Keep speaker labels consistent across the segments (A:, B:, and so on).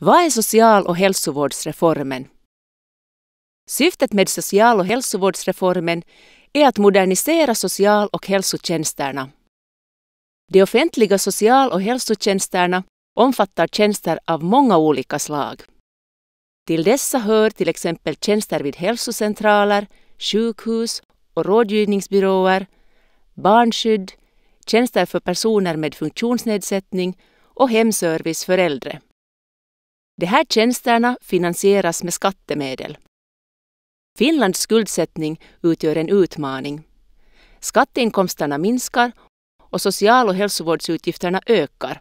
A: Vad är social och hälsovårdsreformen? Syftet med social och hälsovårdsreformen är att modernisera social och hälsotjänsterna. De offentliga social och hälsotjänsterna omfattar tjänster av många olika slag. Till dessa hör till exempel tjänster vid hälsocentraler, sjukhus och rådgivningsbyråer, barnskydd, tjänster för personer med funktionsnedsättning och hemservice för äldre. De här tjänsterna finansieras med skattemedel. Finlands skuldsättning utgör en utmaning. Skatteinkomsterna minskar och social och hälsovårdsutgifterna ökar.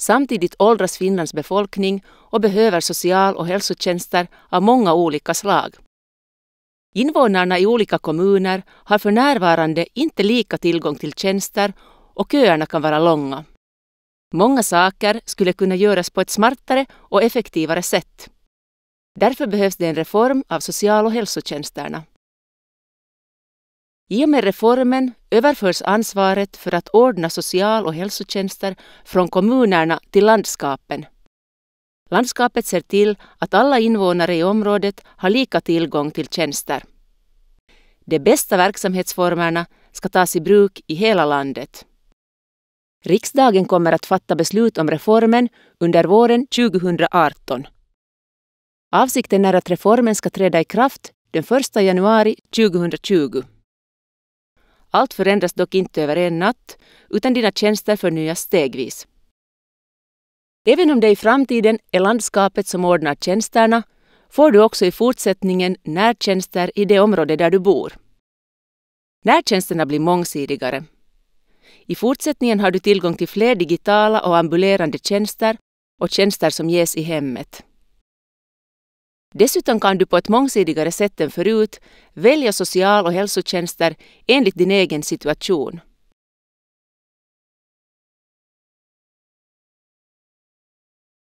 A: Samtidigt åldras Finlands befolkning och behöver social och hälsotjänster av många olika slag. Invånarna i olika kommuner har för närvarande inte lika tillgång till tjänster och köerna kan vara långa. Många saker skulle kunna göras på ett smartare och effektivare sätt. Därför behövs det en reform av social och hälsotjänsterna. I och med reformen överförs ansvaret för att ordna social och hälsotjänster från kommunerna till landskapen. Landskapet ser till att alla invånare i området har lika tillgång till tjänster. De bästa verksamhetsformerna ska tas i bruk i hela landet. Riksdagen kommer att fatta beslut om reformen under våren 2018. Avsikten är att reformen ska träda i kraft den 1 januari 2020. Allt förändras dock inte över en natt, utan dina tjänster förnyas stegvis. Även om det i framtiden är landskapet som ordnar tjänsterna får du också i fortsättningen närtjänster i det område där du bor. Närtjänsterna blir mångsidigare. I fortsättningen har du tillgång till fler digitala och ambulerande tjänster och tjänster som ges i hemmet. Dessutom kan du på ett mångsidigare sätt än förut välja social och hälsotjänster enligt din egen situation.